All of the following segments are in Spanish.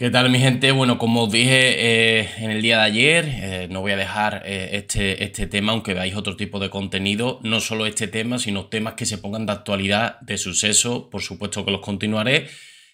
¿Qué tal mi gente? Bueno, como os dije eh, en el día de ayer, eh, no voy a dejar eh, este, este tema, aunque veáis otro tipo de contenido, no solo este tema, sino temas que se pongan de actualidad, de suceso, por supuesto que los continuaré.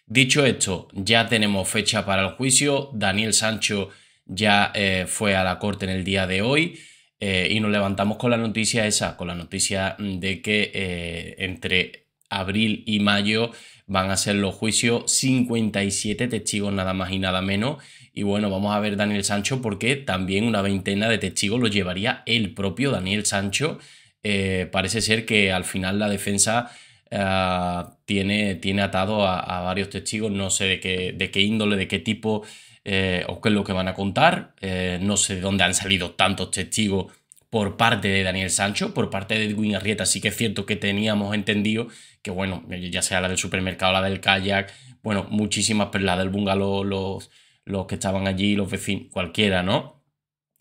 Dicho esto, ya tenemos fecha para el juicio, Daniel Sancho ya fue a la corte en el día de hoy y nos levantamos con la noticia esa, con la noticia de que entre abril y mayo van a ser los juicios 57 testigos nada más y nada menos. Y bueno, vamos a ver Daniel Sancho porque también una veintena de testigos lo llevaría el propio Daniel Sancho. Eh, parece ser que al final la defensa eh, tiene, tiene atado a, varios testigos, no sé de qué, de qué índole, de qué tipo eh, o qué es lo que van a contar, no sé de dónde han salido tantos testigos por parte de Daniel Sancho, por parte de Edwin Arrieta. Sí que es cierto que teníamos entendido que, bueno, ya sea la del supermercado, la del kayak, bueno, muchísimas, pero la del bungalow, los, los que estaban allí, los vecinos, cualquiera, ¿no?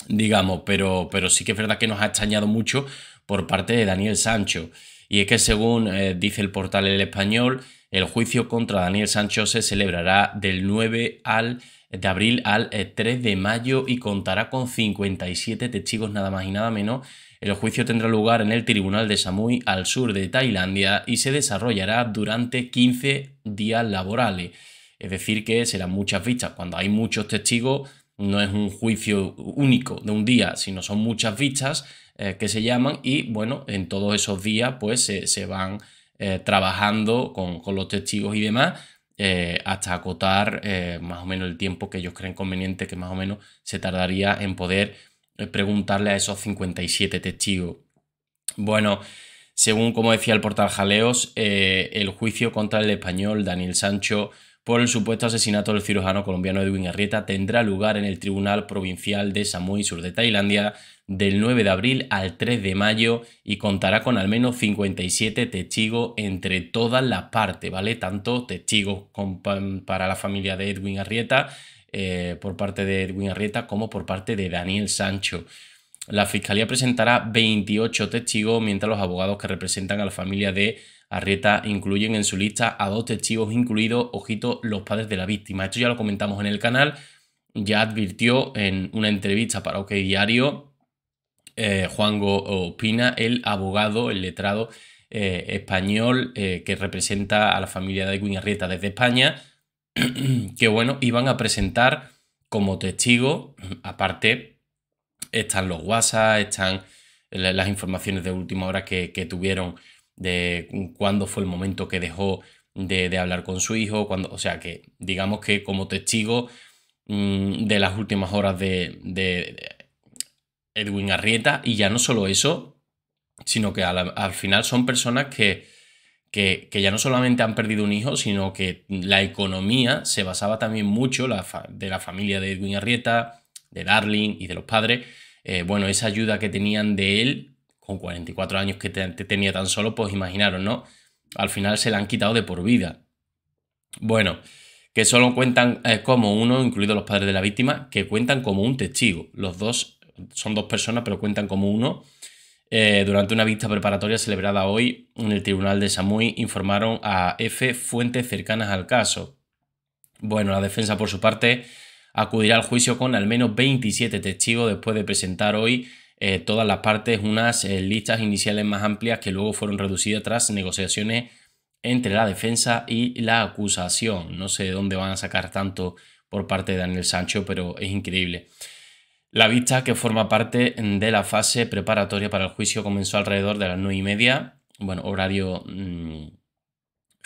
Digamos, pero, pero sí que es verdad que nos ha extrañado mucho por parte de Daniel Sancho. Y es que según eh, dice el portal El Español, el juicio contra Daniel Sancho se celebrará del 9 al de abril al 3 eh, de mayo y contará con 57 testigos nada más y nada menos. El juicio tendrá lugar en el Tribunal de Samui al sur de Tailandia y se desarrollará durante 15 días laborales. Es decir, que serán muchas vistas. Cuando hay muchos testigos, no es un juicio único de un día, sino son muchas vistas eh, que se llaman y bueno, en todos esos días pues se, van eh, trabajando con los testigos y demás eh, hasta acotar eh, más o menos el tiempo que ellos creen conveniente, que más o menos se tardaría en poder eh, preguntarle a esos 57 testigos. Bueno, según como decía el portal Jaleos, el juicio contra el español Daniel Sancho por el supuesto asesinato del cirujano colombiano Edwin Arrieta tendrá lugar en el Tribunal Provincial de Samui Sur de Tailandia del 9 de abril al 3 de mayo y contará con al menos 57 testigos entre todas las partes, ¿vale? Tanto testigos para la familia de Edwin Arrieta, eh, por parte de Edwin Arrieta, como por parte de Daniel Sancho. La fiscalía presentará 28 testigos, mientras los abogados que representan a la familia de Arrieta incluyen en su lista a dos testigos incluidos, ojito, los padres de la víctima. Esto ya lo comentamos en el canal, ya advirtió en una entrevista para OK Diario Juan eh, Juanjo Opina, el abogado, el letrado eh, español eh, que representa a la familia de Edwin desde España, que bueno, iban a presentar como testigo, aparte están los WhatsApp, están las informaciones de última hora que tuvieron de cuándo fue el momento que dejó de, hablar con su hijo, cuando, o sea que digamos que como testigo mm, de las últimas horas de, Edwin Arrieta, y ya no solo eso, sino que al, final son personas que, que, que, ya no solamente han perdido un hijo, sino que la economía se basaba también mucho la de la familia de Edwin Arrieta, de Darling y de los padres. Eh, bueno, esa ayuda que tenían de él con 44 años que te, tenía tan solo, pues imaginaros, ¿no? Al final se la han quitado de por vida. Bueno, que solo cuentan eh, como uno, incluidos los padres de la víctima, que cuentan como un testigo. Los dos son dos personas, pero cuentan como uno. Eh, durante una vista preparatoria celebrada hoy en el tribunal de Samui, informaron a F fuentes cercanas al caso. Bueno, la defensa, por su parte, acudirá al juicio con al menos 27 testigos después de presentar hoy eh, todas las partes unas eh, listas iniciales más amplias que luego fueron reducidas tras negociaciones entre la defensa y la acusación. No sé dónde van a sacar tanto por parte de Daniel Sancho, pero es increíble. La vista que forma parte de la fase preparatoria para el juicio comenzó alrededor de las 9 y media, bueno, horario mm,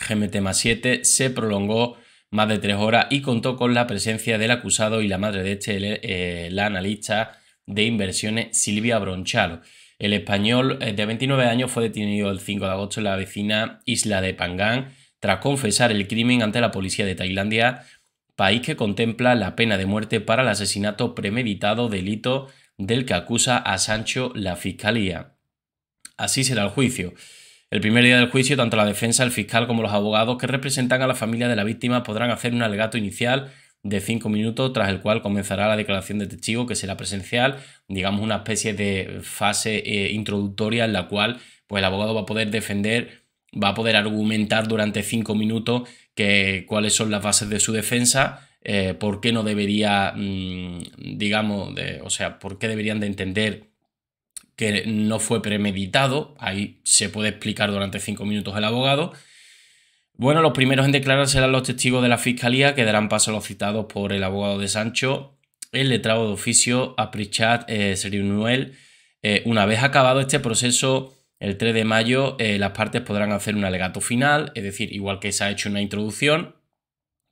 GMT más 7, se prolongó más de tres horas y contó con la presencia del acusado y la madre de este, eh, la analista de Inversiones, Silvia Bronchalo. El español eh, de 29 años fue detenido el 5 de agosto en la vecina isla de Pangán tras confesar el crimen ante la policía de Tailandia, país que contempla la pena de muerte para el asesinato premeditado delito del que acusa a Sancho la fiscalía. Así será el juicio. El primer día del juicio, tanto la defensa, el fiscal como los abogados que representan a la familia de la víctima podrán hacer un alegato inicial de cinco minutos, tras el cual comenzará la declaración de testigo, que será presencial, digamos una especie de fase eh, introductoria en la cual pues, el abogado va a poder defender, va a poder argumentar durante cinco minutos cuáles son las bases de su defensa, eh, por qué no debería, mm, digamos, de, o sea, por qué deberían de entender que no fue premeditado, ahí se puede explicar durante cinco minutos el abogado, bueno, los primeros en declarar serán los testigos de la fiscalía, que darán paso a los citados por el abogado de Sancho, el letrado de oficio, Aprichat eh, Serinuel. Eh, una vez acabado este proceso, el 3 de mayo, eh, las partes podrán hacer un alegato final, es decir, igual que se ha hecho una introducción,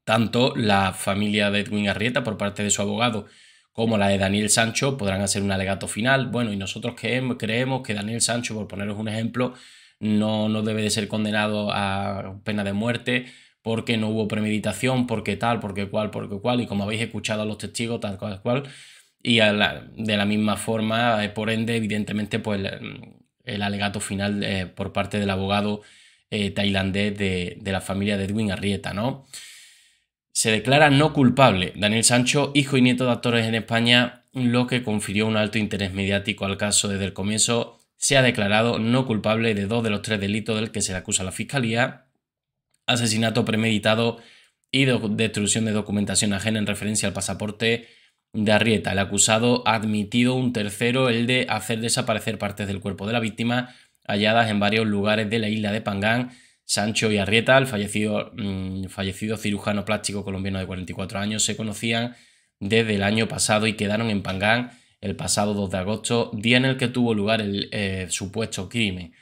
tanto la familia de Edwin Arrieta por parte de su abogado como la de Daniel Sancho podrán hacer un alegato final. Bueno, y nosotros creemos que Daniel Sancho, por poneros un ejemplo, no, no debe de ser condenado a pena de muerte porque no hubo premeditación, porque tal, porque cual, porque cual, y como habéis escuchado a los testigos, tal cual, cual, y de la misma forma, eh, por ende, evidentemente, pues el, alegato final eh, por parte del abogado eh, tailandés de, de, la familia de Edwin Arrieta, ¿no? Se declara no culpable Daniel Sancho, hijo y nieto de actores en España, lo que confirió un alto interés mediático al caso desde el comienzo se ha declarado no culpable de dos de los tres delitos del que se le acusa la Fiscalía, asesinato premeditado y destrucción de documentación ajena en referencia al pasaporte de Arrieta. El acusado ha admitido un tercero, el de hacer desaparecer partes del cuerpo de la víctima halladas en varios lugares de la isla de Pangán. Sancho y Arrieta, el fallecido, mm, fallecido cirujano plástico colombiano de 44 años, se conocían desde el año pasado y quedaron en Pangán el pasado 2 de agosto, día en el que tuvo lugar el eh, supuesto crimen.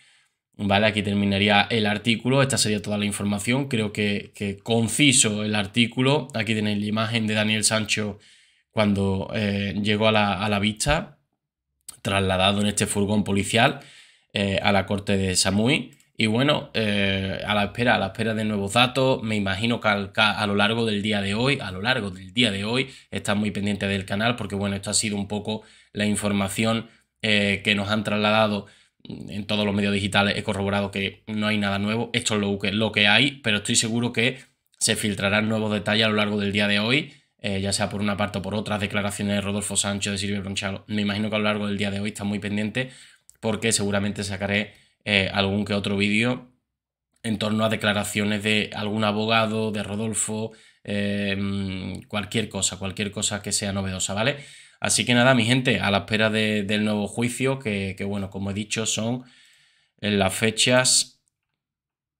Vale, aquí terminaría el artículo, esta sería toda la información, creo que, conciso el artículo, aquí tenéis la imagen de Daniel Sancho cuando eh, llegó a la, vista, trasladado en este furgón policial eh, a la corte de Samui. Y bueno, eh, a la espera, a la espera de nuevos datos, me imagino que a lo largo del día de hoy, a lo largo del día de hoy, están muy pendiente del canal porque bueno, esto ha sido un poco la información eh, que nos han trasladado en todos los medios digitales. He corroborado que no hay nada nuevo, esto es lo que, lo que hay, pero estoy seguro que se filtrarán nuevos detalles a lo largo del día de hoy. Eh, ya sea por una parte o por otras declaraciones de Rodolfo Sancho, de Silvio Bronchalo. Me imagino que a lo largo del día de hoy está muy pendiente porque seguramente sacaré eh, algún que otro vídeo en torno a declaraciones de algún abogado, de Rodolfo, eh, cualquier cosa, cualquier cosa que sea novedosa, ¿vale? Así que nada, mi gente, a la espera del nuevo juicio, que, bueno, como he dicho, son las fechas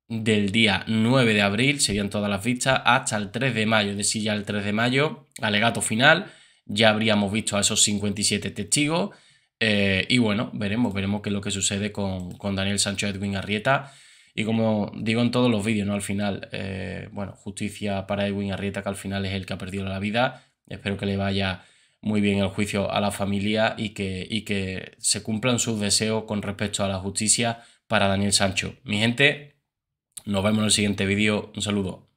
del día 9 de abril, serían todas las vistas, hasta el 3 de mayo. Es decir, ya el 3 de mayo, alegato final, ya habríamos visto a esos 57 testigos eh, y bueno, veremos, veremos qué es lo que sucede con, con Daniel Sancho Edwin Arrieta. Y como digo en todos los vídeos, ¿no? Al final, eh, bueno, justicia para Edwin Arrieta, que al final es el que ha perdido la vida. Espero que le vaya muy bien el juicio a la familia y que, y que se cumplan sus deseos con respecto a la justicia para Daniel Sancho. Mi gente, nos vemos en el siguiente vídeo. Un saludo.